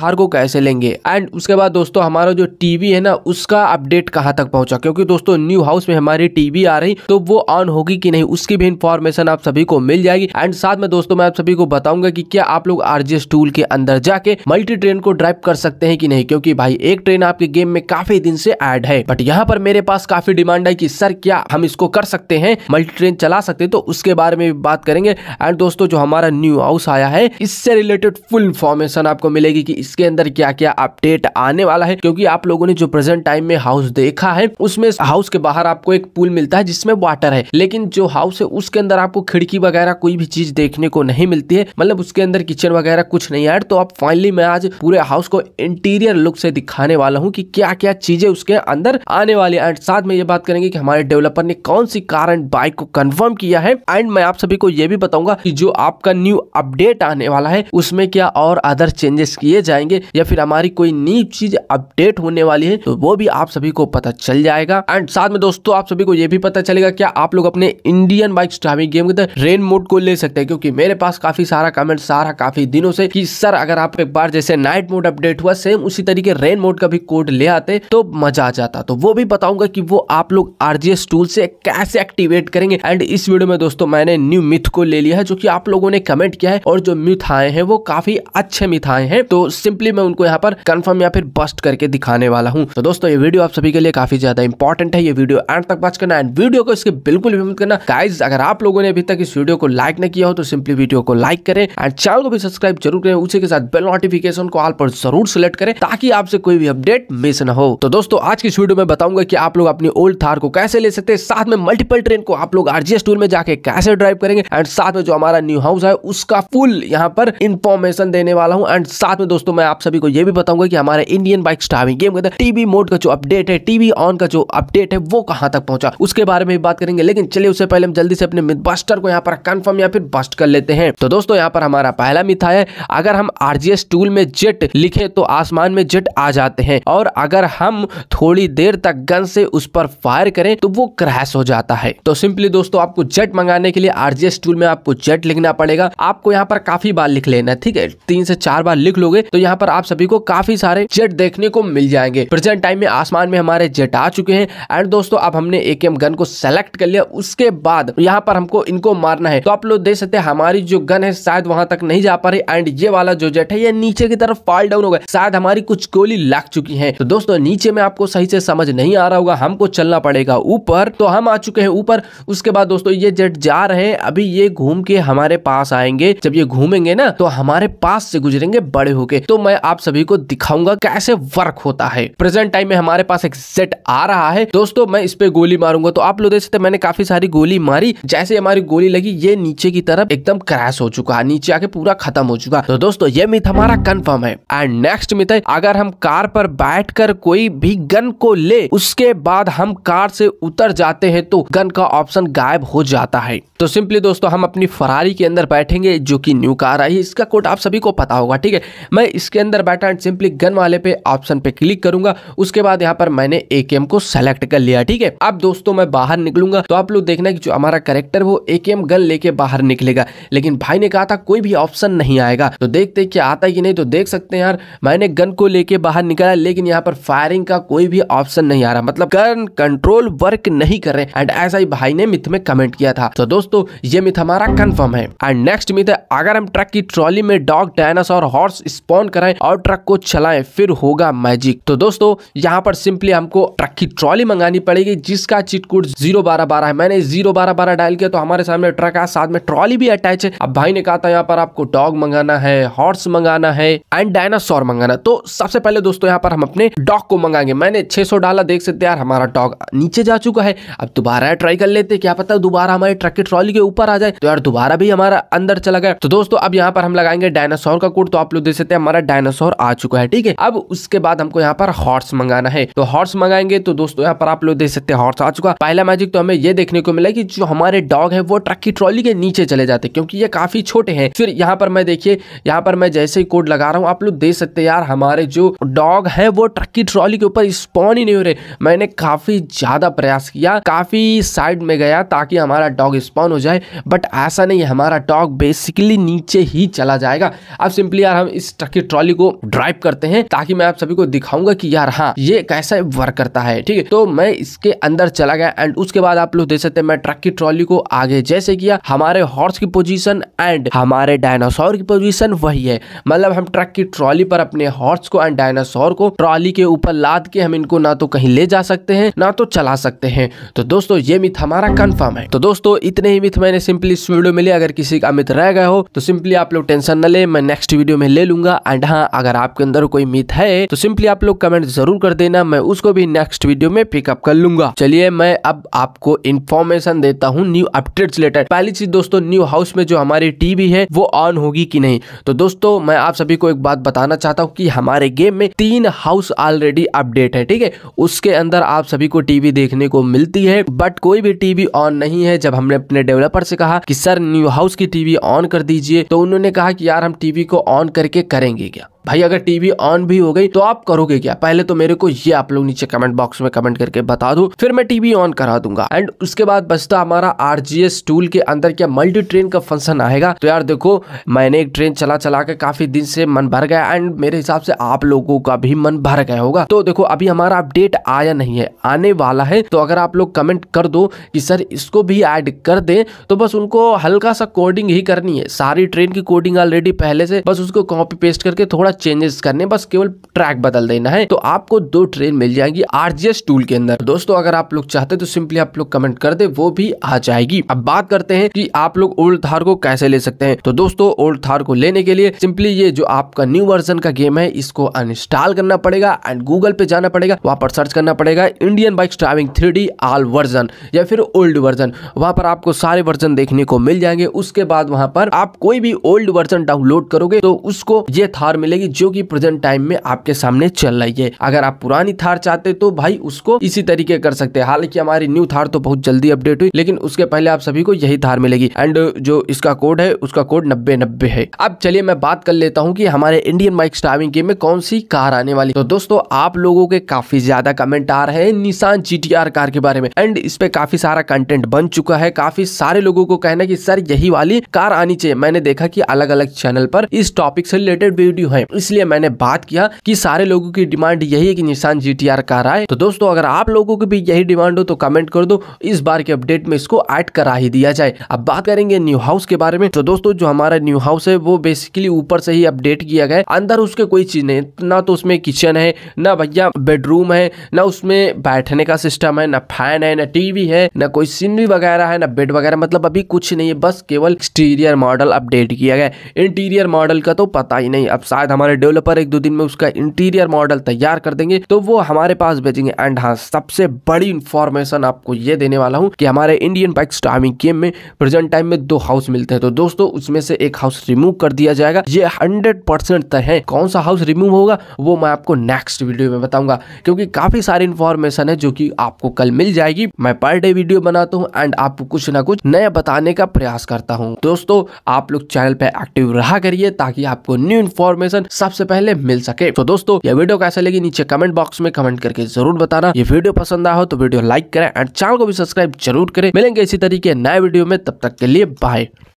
हार को कैसे लेंगे एंड उसके बाद दोस्तों हमारा जो टीवी है ना उसका अपडेट कहाँ तक पहुंचा क्योंकि दोस्तों न्यू हाउस में हमारी टीवी आ रही तो वो ऑन होगी कि नहीं उसकी भी इन्फॉर्मेशन आप सभी को मिल जाएगी एंड साथ में दोस्तों मैं आप सभी को बताऊंगा कि क्या आप लोग आरजीएस टूल के अंदर जाके मल्टी ट्रेन को ड्राइव कर सकते हैं कि नहीं क्योंकि भाई एक ट्रेन आपके गेम में काफी दिन से एड है बट यहाँ पर मेरे पास काफी डिमांड है की सर क्या हम इसको कर सकते हैं मल्टी ट्रेन चला सकते तो उसके बारे में बात करेंगे एंड दोस्तों जो हमारा न्यू हाउस आया है इससे रिलेटेड फुल इन्फॉर्मेशन आपको मिलेगी की इसके अंदर क्या क्या अपडेट आने वाला है क्योंकि आप लोगों ने जो प्रेजेंट टाइम में हाउस देखा है उसमें हाउस के बाहर आपको एक पूल मिलता है जिसमें वाटर है लेकिन जो हाउस है उसके अंदर आपको खिड़की वगैरह कोई भी चीज देखने को नहीं मिलती है मतलब उसके अंदर किचन वगैरह कुछ नहीं है तो आप फाइनली मैं आज पूरे हाउस को इंटीरियर लुक से दिखाने वाला हूँ की क्या क्या चीजें उसके अंदर आने वाली है एंड साथ में ये बात करेंगे की हमारे डेवलपर ने कौन सी कार एंड बाइक को कन्फर्म किया है एंड मैं आप सभी को यह भी बताऊंगा की जो आपका न्यू अपडेट आने वाला है उसमें क्या और अदर चेंजेस किए जाए जाएंगे या फिर हमारी कोई नई चीज अपडेट होने वाली है तो वो भी आप सभी को पता चल जाएगा एंड साथ में दोस्तों आप सभी को ये भी पता चलेगा क्या आप लोग अपने इंडियन बाइक ड्राइविंग गेम के अंदर रेन मोड को ले सकते हैं क्योंकि मेरे पास काफी सारा कमेंट आ रहा काफी दिनों से कि सर अगर आप एक बार जैसे नाइट मोड अपडेट हुआ सेम उसी तरीके रेन मोड का भी कोड ले आते तो मजा आ जाता तो वो भी बताऊंगा कि वो आप लोग आरजीएस टूल से कैसे एक्टिवेट करेंगे एंड इस वीडियो में दोस्तों मैंने न्यू मिथ को ले लिया है जो कि आप लोगों ने कमेंट किया है और जो मिथ आए हैं वो काफी अच्छे मिथ आए हैं तो सिंपली मैं उनको यहाँ पर कंफर्म या फिर बस्ट करके दिखाने वाला हूँ तो दोस्तों ये वीडियो आप सभी के लिए काफी ज्यादा इंपॉर्टेंट है ये वीडियो एंड तक बच करना एंड वीडियो को इसके बिल्कुल भी मत करना गाइज अगर आप लोगों ने अभी तक इस वीडियो को लाइक नहीं किया हो तो सिंपली वीडियो को लाइक करें एंड चैनल को भी सब्सक्राइब जरूर करें उसी के साथ बेल नोटिफिकेशन को ऑल पर जरूर सिलेक्ट करें ताकि आपसे कोई भी अपडेट मिस न हो तो दोस्तों आज की वीडियो में बताऊंगा की आप लोग अपनी ओल्ड थार को कैसे ले सकते हैं साथ में मल्टीपल ट्रेन को आप लोग आरजीएस टूर में जाके कैसे ड्राइव करेंगे एंड साथ में जो हमारा न्यू हाउस है उसका फुल यहाँ पर इन्फॉर्मेशन देने वाला हूँ एंड साथ में दोस्तों दोस्तों मैं आप सभी को यह भी बताऊंगा कि हमारे इंडियन बाइक स्टाविंग गेम के अंदर टीवी मोड का जो अपडेट है टीवी ऑन का जो अपडेट है वो कहां तक पहुंचा उसके बारे में बात करेंगे लेकिन चलिए उससे पहले हम जल्दी से अपने मिथबस्टर को यहाँ पर कंफर्म या फिर बस्ट कर लेते हैं तो दोस्तों यहाँ पर हमारा पहला मिथा है अगर हम आरजीएस टूल में जेट लिखे तो आसमान में जेट आ जाते हैं और अगर हम थोड़ी देर तक गन से उस पर फायर करें तो वो क्रैश हो जाता है तो सिंपली दोस्तों आपको जेट मंगाने के लिए आरजीएस टूल में आपको जेट लिखना पड़ेगा आपको यहाँ पर काफी बार लिख लेना ठीक है तीन से चार बार लिख लोगे तो यहाँ पर आप सभी को काफी सारे जेट देखने को मिल जाएंगे प्रेजेंट टाइम में आसमान में हमारे जेट आ चुके हैं एंड दोस्तों अब हमने ए गन को सेलेक्ट कर लिया उसके बाद यहाँ पर हमको इनको मारना है तो आप लोग देख सकते हैं हमारी जो गन है शायद वहां तक नहीं जा पा रही एंड ये वाला जो जेट है ये नीचे की तरफ फॉल डाउन हो गया शायद हमारी कुछ गोली लग चुकी है तो दोस्तों नीचे में आपको सही से समझ नहीं आ रहा होगा हमको चलना पड़ेगा ऊपर तो हम आ चुके हैं ऊपर उसके बाद दोस्तों ये जेट जा रहे हैं अभी ये घूम के हमारे पास आएंगे जब ये घूमेंगे ना तो हमारे पास से गुजरेंगे बड़े होके तो मैं आप सभी को दिखाऊंगा कैसे वर्क होता है प्रेजेंट टाइम में हमारे पास एक सेट आ रहा है दोस्तों मैं इस पे गोली मारूंगा तो आप लोग देख सकते मैंने काफी सारी गोली मारी जैसे हमारी गोली लगी ये नीचे की तरफ एकदम क्रैश हो चुका नीचे आके पूरा खत्म हो चुका तो दोस्तों ये मिथ हमारा कन्फर्म है एंड नेक्स्ट मिथ है अगर हम कार पर बैठ कर कोई भी गन को ले उसके बाद हम कार से उतर जाते हैं तो गन का ऑप्शन गायब हो जाता है तो सिंपली दोस्तों हम अपनी फरारी के अंदर बैठेंगे जो कि न्यू कार आई इसका कोड आप सभी को पता होगा ठीक है मैं इसके अंदर बैठा एंड सिंपली गन वाले पे ऑप्शन पे क्लिक करूंगा उसके बाद यहाँ पर मैंने एकेएम को सेलेक्ट कर लिया ठीक है अब दोस्तों मैं बाहर निकलूंगा तो आप लोग देखना की जो हमारा करेक्टर वो एकेएम गन लेके बाहर निकलेगा लेकिन भाई ने कहा था कोई भी ऑप्शन नहीं आएगा तो देखते क्या आता कि नहीं तो देख सकते हैं यार मैंने गन को लेके बाहर निकला लेकिन यहाँ पर फायरिंग का कोई भी ऑप्शन नहीं आ रहा मतलब गन कंट्रोल वर्क नहीं कर रहे एंड ऐसा ही भाई ने मिथ में कमेंट किया था तो दोस्तों ये मिथ हमारा कंफर्म है एंड नेक्स्ट मिथ है अगर हम ट्रक की ट्रॉली में dog dinosaur horse spawn on कराएं और ट्रक को चलाएं फिर होगा मैजिक तो दोस्तों यहाँ पर सिंपली हमको ट्रक की ट्रॉली मंगानी पड़ेगी जिसका चिट जीरो बारह बारह है मैंने जीरो बारह बारह डायल किया तो हमारे सामने ट्रक आया साथ में ट्रॉली भी अटैच है अब भाई ने कहा था यहाँ पर आपको डॉग मंगाना है हॉर्स मंगाना है एंड डायनासोर मंगाना तो सबसे पहले दोस्तों यहाँ पर हम अपने डॉग को मंगाएंगे मैंने 600 डाला देख सकते यार हमारा डॉग नीचे जा चुका है अब दोबारा ट्राई कर लेते क्या पता दोबारा हमारे ट्रक की ट्रॉली के ऊपर आ जाए तो यार दोबारा भी हमारा अंदर चला गया तो दोस्तों अब यहाँ पर हम लगाएंगे डायनासोर का कोट तो आप लोग देख सकते हैं हमारा डायनासोर आ चुका है ठीक है अब उसके बाद हमको यहाँ पर हॉर्स मंगाना है तो हॉर्स मंगाएंगे तो दोस्तों यहाँ पर आप लोग देख सकते हैं हॉर्स आ चुका पहला मैजिक तो हमें ये देखने को मिला की जो हमारे डॉग है वो ट्रक की ट्रॉली के नीचे चले जाते क्योंकि ये काफी छोटे हैं फिर यहाँ पर मैं देखिए यहाँ पर मैं जैसे ही कोड लगा रहा हूँ आप लोग देख सकते हैं यार हमारे जो डॉग है वो ट्रक की ट्रॉली के ऊपर स्पॉन ही नहीं हो रहे मैंने काफी ज्यादा प्रयास किया काफी साइड में गया ताकि हमारा डॉग स्पॉन हो जाए बट ऐसा नहीं हमारा डॉग बेसिकली नीचे ही चला जाएगा अब सिंपली यार हम इस ट्रक की ट्रॉली को ड्राइव करते हैं ताकि मैं आप सभी को दिखाऊंगा कि यार हाँ ये कैसा वर्क करता है ठीक है तो मैं इसके अंदर चला गया एंड उसके बाद आप लोग देख सकते हैं मैं ट्रक की ट्रॉली को आगे जैसे किया हमारे हॉर्स की पोजीशन एंड हमारे डायनासोर की पोजीशन वही है मतलब हम ट्रक की ट्रॉली पर अपने हॉर्स को एंड डायनासोर को ट्रॉली के ऊपर लाद के हम इनको ना तो कहीं ले जा सकते हैं ना तो चला सकते हैं तो दोस्तों ये मिथ हमारा कंफर्म है तो दोस्तों इतने ही मिथ मैंने सिंपली इस वीडियो में लिया अगर किसी का मिथ रह गया हो तो सिंपली आप लोग टेंशन न ले मैं नेक्स्ट वीडियो में ले लूंगा एंड हाँ अगर आपके अंदर कोई मिथ है तो सिंपली आप लोग कमेंट जरूर कर देना मैं उसको भी नेक्स्ट वीडियो में पिकअप कर लूंगा चलिए मैं अब आपको इन्फॉर्मेशन देता हूँ न्यू अपडेट रिलेटेड पहली चीज दोस्तों न्यू हाउस में जो हमारी टीवी है वो ऑन होगी की नहीं तो दोस्तों मैं आप सभी को एक बात बताना चाहता हूँ की हमारे गेम में तीन हाउस ऑलरेडी अपडेट है ठीक है उसके अंदर आप सभी को टीवी देखने को मिलती है बट कोई भी टीवी ऑन नहीं है जब हमने अपने डेवलपर से कहा कि सर न्यू हाउस की टीवी ऑन कर दीजिए तो उन्होंने कहा कि यार हम टीवी को ऑन करके करेंगे करेंगे क्या भाई अगर टीवी ऑन भी हो गई तो आप करोगे क्या पहले तो मेरे को ये आप लोग नीचे कमेंट बॉक्स में कमेंट करके बता दो फिर मैं टीवी ऑन करा दूंगा एंड उसके बाद बचता हमारा आरजीएस टूल के अंदर क्या मल्टी ट्रेन का फंक्शन आएगा तो यार देखो मैंने एक ट्रेन चला चला के काफी दिन से मन भर गया एंड मेरे हिसाब से आप लोगों का भी मन भर गया होगा तो देखो अभी हमारा अपडेट आया नहीं है आने वाला है तो अगर आप लोग कमेंट कर दो कि सर इसको भी ऐड कर दें तो बस उनको हल्का सा कोडिंग ही करनी है सारी ट्रेन की कोडिंग ऑलरेडी पहले से बस उसको कॉपी पेस्ट करके थोड़ा चेंजेस करने बस केवल ट्रैक बदल देना है तो आपको दो ट्रेन मिल जाएगी आरजीएस टूल के अंदर दोस्तों अगर आप लोग चाहते तो सिंपली आप लोग कमेंट कर दे वो भी आ जाएगी अब बात करते हैं कि आप लोग ओल्ड थार को कैसे ले सकते हैं तो दोस्तों ओल्ड थार को लेने के लिए सिंपली ये जो आपका न्यू वर्जन का गेम है इसको अनइंस्टॉल करना पड़ेगा एंड गूगल पे जाना पड़ेगा वहां पर सर्च करना पड़ेगा Indian bike driving three all version या फिर ओल्ड वर्जन वहां पर आपको सारे वर्जन देखने को मिल जाएंगे उसके बाद वहां पर आप कोई भी ओल्ड वर्जन डाउनलोड करोगे तो उसको ये थार मिलेगी जाएगी जो कि प्रेजेंट टाइम में आपके सामने चल रही है अगर आप पुरानी थार चाहते तो भाई उसको इसी तरीके कर सकते हैं हालांकि हमारी न्यू थार तो बहुत जल्दी अपडेट हुई लेकिन उसके पहले आप सभी को यही थार मिलेगी एंड जो इसका कोड है उसका कोड नब्बे नब्बे है अब चलिए मैं बात कर लेता हूँ की हमारे इंडियन बाइक स्टाविंग गेम में कौन सी कार आने वाली तो दोस्तों आप लोगों के काफी ज्यादा कमेंट आ रहे हैं निशान जी कार के बारे में एंड इस पे काफी सारा कंटेंट बन चुका है काफी सारे लोगों को कहना की सर यही वाली कार आनी चाहिए मैंने देखा कि अलग अलग चैनल पर इस टॉपिक से रिलेटेड वीडियो है इसलिए मैंने बात किया कि सारे लोगों की डिमांड यही है कि निशान जी टी आर कार आए तो दोस्तों अगर आप लोगों की भी यही डिमांड हो तो कमेंट कर दो इस बार के अपडेट में इसको ऐड करा ही दिया जाए अब बात करेंगे न्यू हाउस के बारे में तो दोस्तों जो हमारा न्यू हाउस है वो बेसिकली ऊपर से ही अपडेट किया गया अंदर उसके कोई चीज नहीं ना तो उसमें किचन है ना भैया बेडरूम है ना उसमें बैठने का सिस्टम है ना फैन है ना टीवी है ना कोई सीनरी वगैरह है ना बेड वगैरह मतलब अभी कुछ नहीं है बस केवल एक्सटीरियर मॉडल अपडेट किया गया इंटीरियर मॉडल का तो पता ही नहीं अब शायद हमारे डेवलपर एक दो दिन में उसका इंटीरियर मॉडल तैयार कर देंगे तो वो हमारे पास भेजेंगे एंड हाँ सबसे बड़ी इंफॉर्मेशन आपको ये देने वाला हूँ कि हमारे इंडियन बाइक स्टार्मिंग गेम में प्रेजेंट टाइम में दो हाउस मिलते हैं तो दोस्तों उसमें से एक हाउस रिमूव कर दिया जाएगा ये हंड्रेड परसेंट तय है कौन सा हाउस रिमूव होगा वो मैं आपको नेक्स्ट वीडियो में बताऊंगा क्योंकि काफी सारी इन्फॉर्मेशन है जो की आपको कल मिल जाएगी मैं पर डे वीडियो बनाता हूँ एंड आपको कुछ ना कुछ नया बताने का प्रयास करता हूँ दोस्तों आप लोग चैनल पर एक्टिव रहा करिए ताकि आपको न्यू इन्फॉर्मेशन सबसे पहले मिल सके तो दोस्तों ये वीडियो कैसे लगी नीचे कमेंट बॉक्स में कमेंट करके जरूर बताना ये वीडियो पसंद आओ हो तो वीडियो लाइक करें एंड चैनल को भी सब्सक्राइब जरूर करें मिलेंगे इसी तरीके नए वीडियो में तब तक के लिए बाय